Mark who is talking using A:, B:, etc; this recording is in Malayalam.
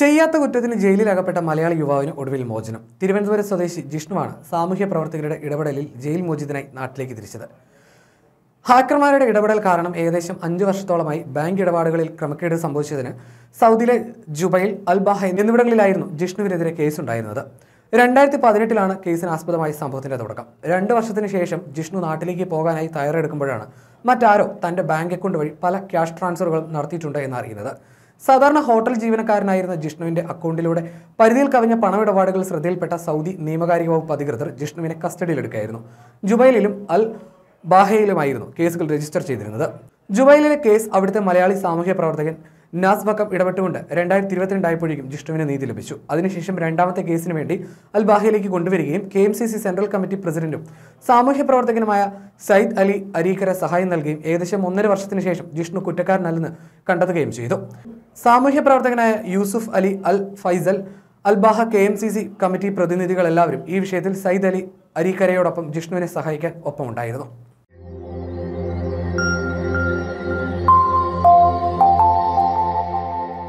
A: ചെയ്യാത്ത കുറ്റത്തിന് ജയിലിൽ അകപ്പെട്ട മലയാളി യുവാവിന് ഒടുവിൽ മോചനം തിരുവനന്തപുരം സ്വദേശി ജിഷ്ണുവാണ് സാമൂഹ്യ പ്രവർത്തകരുടെ ഇടപെടലിൽ ജയിൽ മോചിതനായി നാട്ടിലേക്ക് തിരിച്ചത് ഹാക്കർമാരുടെ ഇടപെടൽ കാരണം ഏകദേശം അഞ്ചു വർഷത്തോളമായി ബാങ്ക് ഇടപാടുകളിൽ ക്രമക്കേട് സംഭവിച്ചതിന് സൗദിയിലെ ജുബൈൽ അൽബഹൈൻ എന്നിവിടങ്ങളിലായിരുന്നു ജിഷ്ണുവിനെതിരെ കേസുണ്ടായിരുന്നത് രണ്ടായിരത്തി പതിനെട്ടിലാണ് കേസിന് ആസ്പദമായ സംഭവത്തിന്റെ തുടക്കം രണ്ട് വർഷത്തിന് ശേഷം ജിഷ്ണു നാട്ടിലേക്ക് പോകാനായി തയ്യാറെടുക്കുമ്പോഴാണ് മറ്റാരോ തന്റെ ബാങ്ക് അക്കൗണ്ട് വഴി പല ക്യാഷ് ട്രാൻസ്ഫറുകളും നടത്തിയിട്ടുണ്ട് എന്നറിയുന്നത് സാധാരണ ഹോട്ടൽ ജീവനക്കാരനായിരുന്ന ജിഷ്ണുവിന്റെ അക്കൗണ്ടിലൂടെ പരിധിയിൽ കവിഞ്ഞ പണമിടപാടുകൾ ശ്രദ്ധയിൽപ്പെട്ട സൗദി നിയമകാരിക വകുപ്പ് അധികൃതർ ജിഷ്ണുവിനെ കസ്റ്റഡിയിലെടുക്കുകയായിരുന്നു ജുബൈലിലും അൽ ബാഹയിലുമായിരുന്നു കേസുകൾ രജിസ്റ്റർ ചെയ്തിരുന്നത് ജുബൈലിലെ കേസ് അവിടുത്തെ മലയാളി സാമൂഹ്യ പ്രവർത്തകൻ വക്കം ഇടപെട്ടുകൊണ്ട് രണ്ടായിരത്തി ഇരുപത്തിരണ്ടായപ്പോഴേക്കും ജിഷ്ണുവിന് നീതി ലഭിച്ചു അതിനുശേഷം രണ്ടാമത്തെ കേസിന് വേണ്ടി അൽബാഹയിലേക്ക് കൊണ്ടുവരികയും K M C C central committee പ്രസിഡന്റും സാമൂഹ്യ പ്രവർത്തകനുമായ സയ്യിദ് അലി അരീഖര സഹായം നൽകുകയും ഏകദേശം ഒന്നര വർഷത്തിന് ശേഷം ജിഷ്ണു കുറ്റക്കാരനല്ലെന്ന് കണ്ടെത്തുകയും ചെയ്തു സാമൂഹ്യ പ്രവർത്തകനായ Yusuf Ali Al Faisal Al Baha K M C C committee പ്രതിനിധികൾ എല്ലാവരും ഈ വിഷയത്തിൽ സയ്യിദ് അലി അരീഖരയോടൊപ്പം ജിഷ്ണുവിനെ സഹായിക്കാൻ ഒപ്പമുണ്ടായിരുന്നു